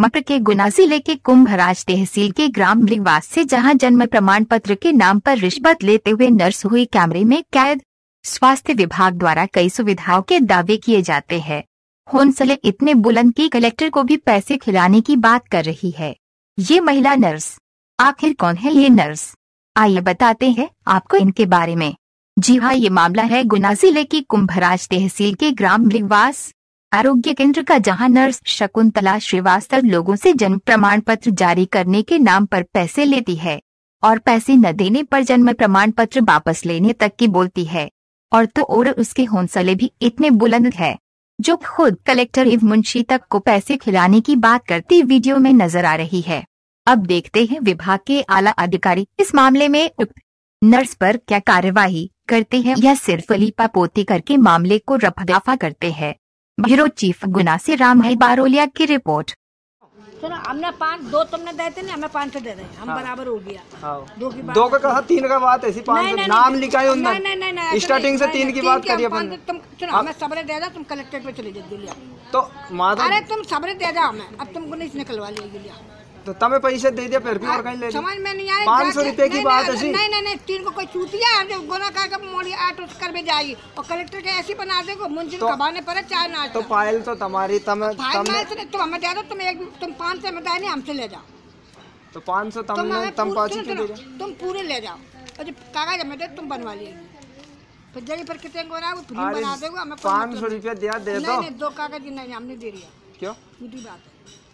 मप्र के गुना जिले के कुंभराज तहसील के ग्राम निवास से जहां जन्म प्रमाण पत्र के नाम पर रिश्वत लेते हुए नर्स हुई कैमरे में कैद स्वास्थ्य विभाग द्वारा कई सुविधाओं के दावे किए जाते हैं होनसले इतने बुलंद की कलेक्टर को भी पैसे खिलाने की बात कर रही है ये महिला नर्स आखिर कौन है ये नर्स आइए बताते हैं आपको इनके बारे में जी हाँ ये मामला है गुना जिले की कुंभराज तहसील के ग्राम निवास आरोग्य केंद्र का जहां नर्स शकुंतला श्रीवास्तव लोगों से जन्म प्रमाण पत्र जारी करने के नाम पर पैसे लेती है और पैसे न देने पर जन्म प्रमाण पत्र वापस लेने तक की बोलती है और तो और उसके हौसले भी इतने बुलंद है जो खुद कलेक्टर इव मुंशी तक को पैसे खिलाने की बात करती वीडियो में नजर आ रही है अब देखते हैं विभाग के आला अधिकारी इस मामले में नर्स पर क्या कार्यवाही करते हैं या सिर्फ लीपा पोती करके मामले को रफदफा करते हैं ब्यूरो चीफ गुना से राम है बारोलिया की रिपोर्ट सुनो हमने पाँच दो तुमने देते थे हमें पाँच सौ दे दे हम हाँ। बराबर हो गया हाँ। दो की बात दो का कहा तीन का बात ऐसी पाँच नाम लिखा है उन्होंने स्टार्टिंग से तीन की बात करिए अपन तुम सुनो हमें सबरे दे दो तुम कलेक्ट्रेट पे चले जाओ दिल्ली तो माधव अरे तुम सबरे दे दो हमें अब तुमको नहीं निकलवा लिया तो तमे पैसे दे दे फिर भी और कहीं ले समझ में नहीं आया पाँच सौ रुपए की बात है नहीं नहीं नहीं तीन को कोई चूतिया है जो गोना का मोड़ी आटो कर भी जाएगी और कलेक्टर के ऐसी बना दे को मुंजिल तो- कबाने पर चाय ना तो पायल तो तुम्हारी तम तो हमें दे दो तुम एक तुम पाँच सौ बताए नहीं हमसे ले जाओ तो पाँच सौ तुम दो तुम पूरे ले जाओ और जो कागज हमें दे तुम बनवा लिए तो जगह पर कितने को रहा वो फिल्म बना देगा हमें पाँच सौ मतलब रुपया दिया दे दो नहीं नहीं दो कागज नहीं हमने दे दिया क्यों बात है